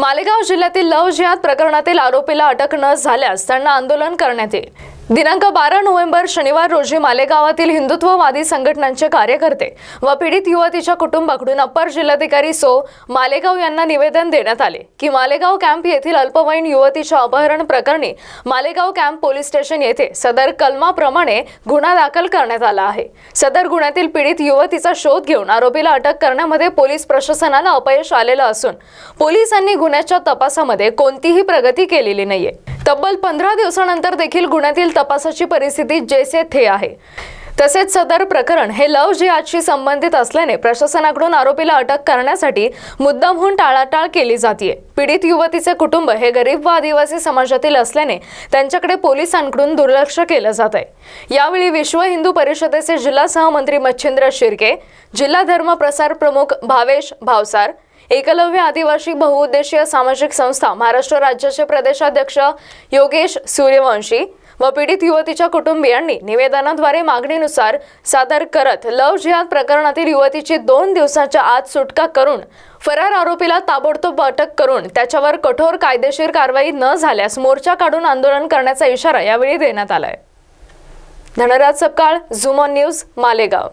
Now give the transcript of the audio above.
मालेगाव जिल्ह्यातील लव जिहाद प्रकरणातील आरोपीला अटक न झाल्यास त्यांना आंदोलन करण्यात येईल दिनांक बारा नोव्हेंबर शनिवार रोजी मालेगावातील हिंदुत्ववादी संघटनांचे कार्यकर्ते व पीडित युवतीच्या कुटुंबाकडून अप्पर जिल्हाधिकारी सो मालेगाव यांना निवेदन देण्यात आले की मालेगाव कॅम्प येथील अल्पवयीन युवतीच्या अपहरण प्रकरणी मालेगाव कॅम्प पोलीस स्टेशन येथे सदर कलमाप्रमाणे गुन्हा दाखल करण्यात आला आहे सदर गुन्ह्यातील पीडित युवतीचा शोध घेऊन आरोपीला अटक करण्यामध्ये पोलीस प्रशासनाला अपयश आलेलं असून पोलिसांनी गुन्ह्याच्या तपासामध्ये कोणतीही प्रगती केलेली नाहीये तब्बल पंधरा दिवसानंतर देखील गुन्ह्यातील तपासाची परिस्थिती जैसे थे आहे तसेच सदर प्रकरण हे लव्ह जिहादशी संबंधित असल्याने प्रशासनाकडून आरोपीला अटक करण्यासाठी मुद्दामहून टाळाटाळ केली जाते पीडित युवतीचे कुटुंब हे गरीब व आदिवासी समाजातील असल्याने त्यांच्याकडे पोलिसांकडून दुर्लक्ष केलं जात आहे यावेळी विश्व हिंदू परिषदेचे जिल्हा सहमंत्री मच्छिंद्र शिर्के जिल्हा धर्म प्रसार प्रमुख भावेश भावसार एकलव्य आदिवासी बहुउद्देशीय सामाजिक संस्था महाराष्ट्र राज्याचे प्रदेशाध्यक्ष योगेश सूर्यवंशी व पीडित युवतीच्या कुटुंबियांनी निवेदनाद्वारे मागणीनुसार सादर करत लव जिहाद प्रकरणातील युवतीची दोन दिवसांच्या आत सुटका करून फरार आरोपीला ताबडतोब अटक करून त्याच्यावर कठोर कायदेशीर कारवाई न झाल्यास मोर्चा काढून आंदोलन करण्याचा इशारा यावेळी देण्यात आलाय धनराज सपकाळ झुमॉन न्यूज मालेगाव